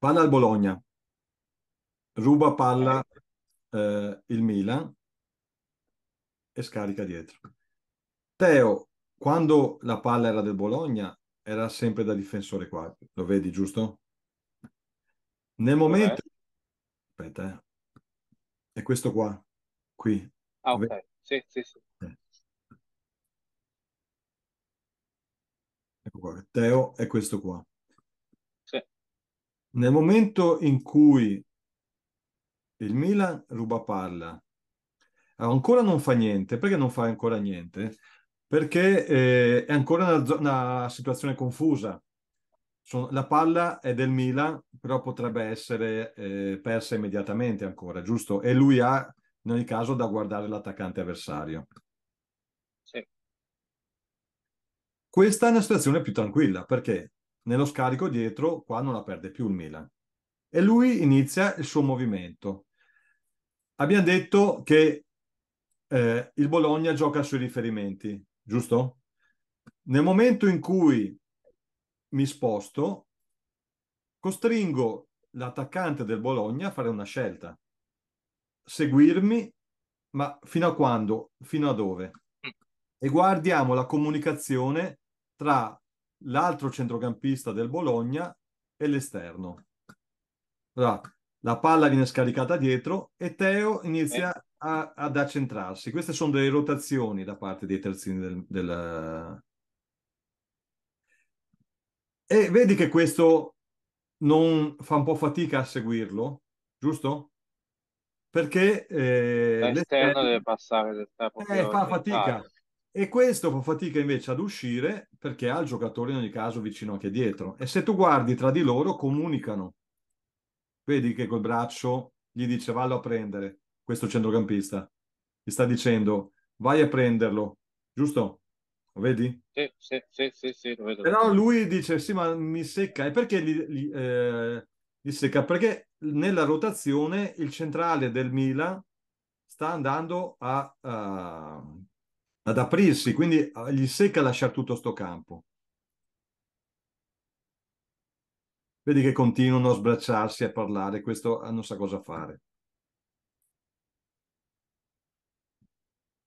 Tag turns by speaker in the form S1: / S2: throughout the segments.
S1: Palla al Bologna, ruba palla eh. eh, il Milan e scarica dietro. Teo, quando la palla era del Bologna, era sempre da difensore qua, lo vedi giusto? Nel momento... Aspetta, eh. È questo qua, qui. Ah, ok, sì, sì, sì. Eh. Ecco qua, Teo è questo qua. Nel momento in cui il Milan ruba palla, ancora non fa niente, perché non fa ancora niente? Perché eh, è ancora una, una situazione confusa. Sono, la palla è del Milan, però potrebbe essere eh, persa immediatamente ancora, giusto? E lui ha, in ogni caso, da guardare l'attaccante avversario. Sì. Questa è una situazione più tranquilla, perché nello scarico dietro qua non la perde più il Milan. E lui inizia il suo movimento. Abbiamo detto che eh, il Bologna gioca sui riferimenti, giusto? Nel momento in cui mi sposto, costringo l'attaccante del Bologna a fare una scelta, seguirmi, ma fino a quando, fino a dove? Mm. E guardiamo la comunicazione tra l'altro centrocampista del Bologna e l'esterno. Allora, la palla viene scaricata dietro e Teo inizia eh. a, ad accentrarsi. Queste sono delle rotazioni da parte dei terzini del, del... E vedi che questo non fa un po' fatica a seguirlo, giusto? Perché eh, l'esterno, l'esterno deve passare l'esterno eh, fa fatica. E questo fa fatica invece ad uscire perché ha il giocatore in ogni caso vicino anche dietro. E se tu guardi tra di loro, comunicano. Vedi che col braccio gli dice vallo a prendere questo centrocampista. Gli sta dicendo vai a prenderlo, giusto? Lo vedi? Sì, sì, sì, sì, sì lo vedo. Però lui dice sì, ma mi secca. E perché gli, gli, eh, gli secca? Perché nella rotazione il centrale del Milan sta andando a... a ad aprirsi, quindi ah, gli secca lasciare tutto sto campo. Vedi che continuano a sbracciarsi, a parlare, questo ah, non sa cosa fare.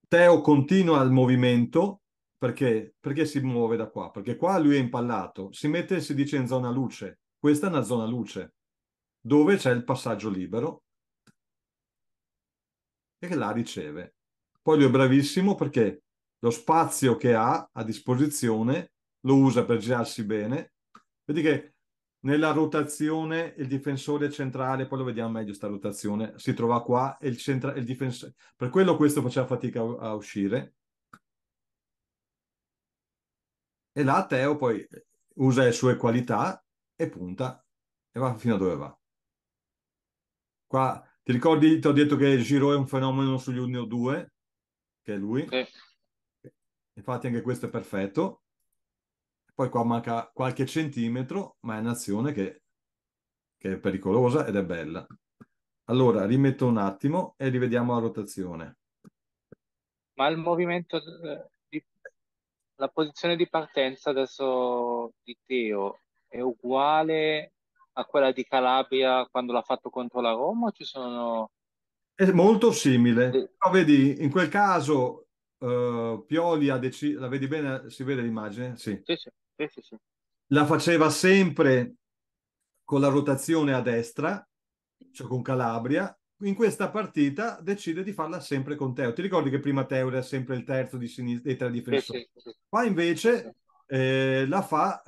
S1: Teo continua il movimento, perché? perché si muove da qua? Perché qua lui è impallato, si mette, si dice, in zona luce. Questa è una zona luce, dove c'è il passaggio libero e che la riceve. Poi lui è bravissimo perché lo spazio che ha a disposizione lo usa per girarsi bene. Vedi che nella rotazione il difensore centrale, poi lo vediamo meglio sta rotazione, si trova qua e il, centra- il difensore... Per quello questo faceva fatica a, a uscire. E là Teo poi usa le sue qualità e punta e va fino a dove va. Qua ti ricordi, ti ho detto che Giro è un fenomeno sugli 1 2, che è lui. Sì. Infatti anche questo è perfetto. Poi qua manca qualche centimetro, ma è un'azione che, che è pericolosa ed è bella. Allora, rimetto un attimo e rivediamo la rotazione. Ma il movimento, eh, di, la posizione di partenza adesso di Teo è uguale a quella di Calabria quando l'ha fatto contro la Roma? Ci sono... È molto simile. Però vedi, in quel caso eh, Pioli ha deciso, la vedi bene, si vede l'immagine? Sì. Sì, sì. sì, sì, La faceva sempre con la rotazione a destra, cioè con Calabria. In questa partita decide di farla sempre con Teo. Ti ricordi che prima Teo era sempre il terzo di sinistra, dei tre difensori? Sì, Qua invece eh, la fa,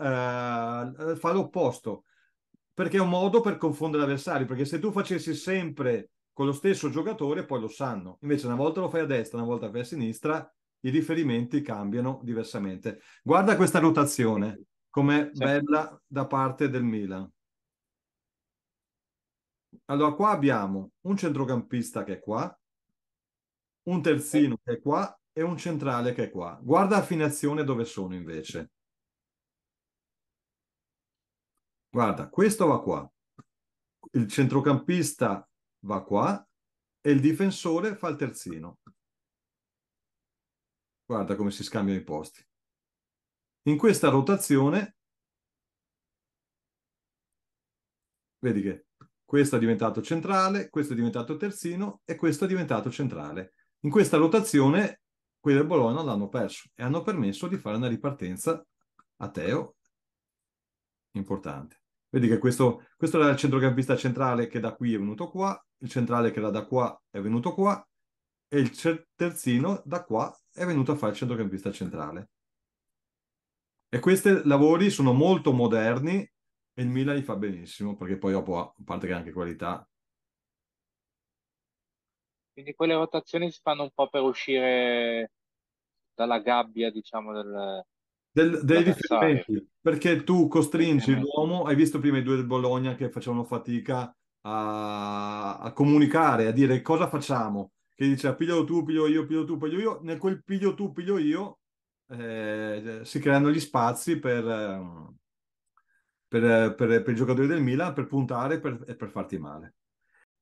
S1: eh, fa l'opposto perché è un modo per confondere l'avversario, perché se tu facessi sempre con lo stesso giocatore poi lo sanno. Invece una volta lo fai a destra, una volta lo fai a sinistra, i riferimenti cambiano diversamente. Guarda questa rotazione, com'è sì. bella da parte del Milan. Allora, qua abbiamo un centrocampista che è qua, un terzino che è qua e un centrale che è qua. Guarda affinazione dove sono invece. Guarda, questo va qua. Il centrocampista va qua e il difensore fa il terzino. Guarda come si scambiano i posti. In questa rotazione, vedi che questo è diventato centrale, questo è diventato terzino e questo è diventato centrale. In questa rotazione quelli del Bologna l'hanno perso e hanno permesso di fare una ripartenza a Teo importante. Vedi che questo, questo era il centrocampista centrale che da qui è venuto qua, il centrale che era da qua è venuto qua e il terzino da qua è venuto a fare il centrocampista centrale. E questi lavori sono molto moderni e il Milan li fa benissimo perché poi dopo a parte che anche qualità. Quindi quelle rotazioni si fanno un po' per uscire dalla gabbia, diciamo, del, del, dei riferimenti perché tu costringi l'uomo. Hai visto prima i due del Bologna che facevano fatica a, a comunicare, a dire cosa facciamo, che dice ah, piglio tu, piglio io, piglio tu, piglio io, nel quel piglio tu, piglio io eh, si creano gli spazi per, eh, per, per, per i giocatori del Milan per puntare e per farti male.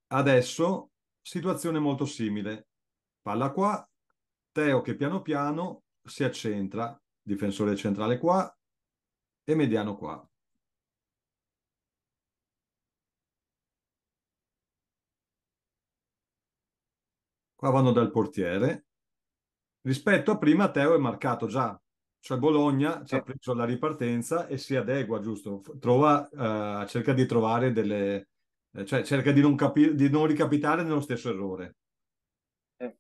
S1: Adesso situazione molto simile. Palla qua, Teo che piano piano si accentra, difensore centrale qua e mediano qua. Qua vanno dal portiere. Rispetto a prima Teo è marcato già, cioè Bologna ci eh. ha preso la ripartenza e si adegua, giusto? Trova, uh, cerca di trovare delle... Eh, cioè cerca di non, capi- di non ricapitare nello stesso errore. Eh.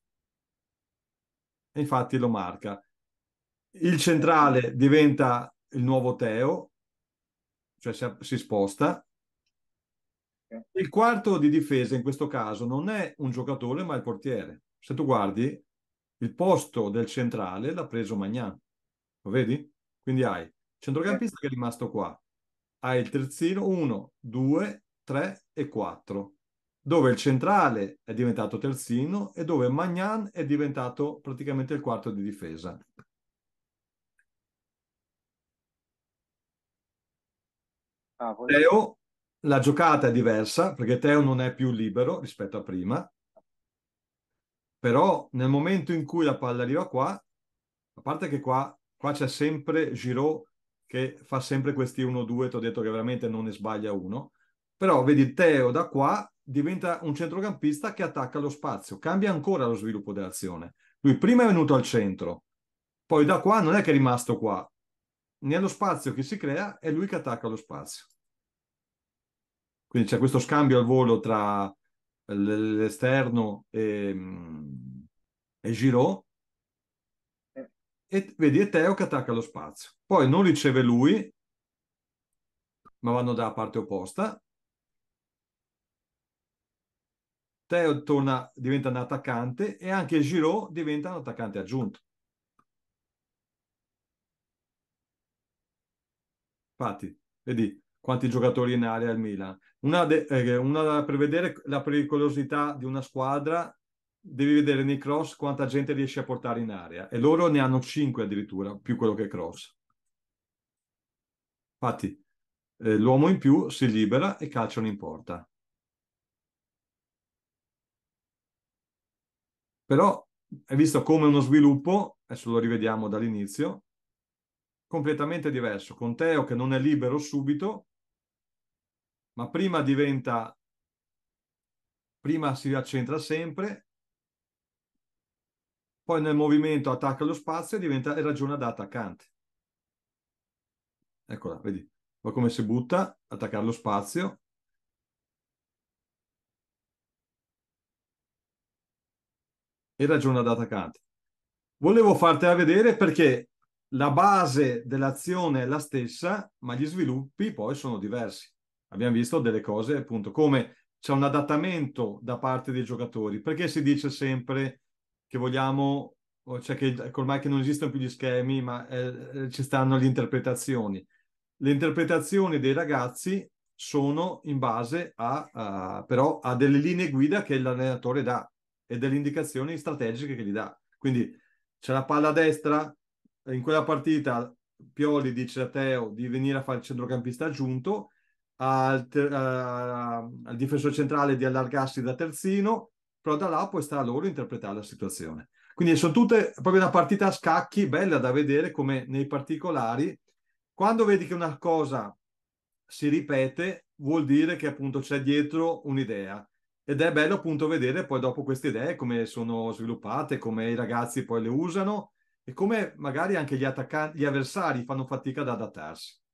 S1: E infatti lo marca. Il centrale diventa il nuovo Teo, cioè si, si sposta, il quarto di difesa in questo caso non è un giocatore ma il portiere. Se tu guardi, il posto del centrale l'ha preso Magnan, lo vedi? Quindi hai il centrocampista che è rimasto qua, hai il terzino 1, 2, 3 e 4, dove il centrale è diventato terzino e dove Magnan è diventato praticamente il quarto di difesa. Ah, Leo la giocata è diversa perché Teo non è più libero rispetto a prima, però nel momento in cui la palla arriva qua, a parte che qua, qua c'è sempre Giroud che fa sempre questi 1-2, ti ho detto che veramente non ne sbaglia uno, però vedi Teo da qua diventa un centrocampista che attacca lo spazio, cambia ancora lo sviluppo dell'azione. Lui prima è venuto al centro, poi da qua non è che è rimasto qua, nello spazio che si crea è lui che attacca lo spazio. Quindi c'è questo scambio al volo tra eh, l'esterno e, mm, e Giraud eh. e vedi è Teo che attacca lo spazio. Poi non riceve lui, ma vanno dalla parte opposta. Teo torna, diventa un attaccante e anche Giro diventa un attaccante aggiunto. Infatti, vedi, quanti giocatori in area al Milan. Una, de- eh, una, per vedere la pericolosità di una squadra, devi vedere nei cross quanta gente riesce a portare in area. E loro ne hanno 5 addirittura, più quello che cross. Infatti, eh, l'uomo in più si libera e calciano in porta. Però è visto come uno sviluppo, adesso lo rivediamo dall'inizio, completamente diverso, con Teo che non è libero subito, ma prima diventa, prima si accentra sempre, poi nel movimento attacca lo spazio e diventa e ragiona da attaccante. Eccola, vedi, poi come si butta, attaccare lo spazio. E ragiona da attaccante. Volevo fartela vedere perché la base dell'azione è la stessa, ma gli sviluppi poi sono diversi abbiamo visto delle cose appunto come c'è un adattamento da parte dei giocatori, perché si dice sempre che vogliamo, cioè che ormai che non esistono più gli schemi, ma eh, ci stanno le interpretazioni. Le interpretazioni dei ragazzi sono in base a, a, però a delle linee guida che l'allenatore dà e delle indicazioni strategiche che gli dà. Quindi c'è la palla a destra, in quella partita Pioli dice a Teo di venire a fare il centrocampista aggiunto, al, ter- uh, eh, al difensore centrale di allargarsi da terzino, però da là poi sta a loro interpretare la situazione. Quindi sono tutte proprio una partita a scacchi bella da vedere come nei particolari. Quando vedi che una cosa si ripete, vuol dire che appunto c'è dietro un'idea. Ed è bello appunto vedere poi dopo queste idee come sono sviluppate, come i ragazzi poi le usano e come magari anche gli, attaccanti, gli avversari fanno fatica ad adattarsi.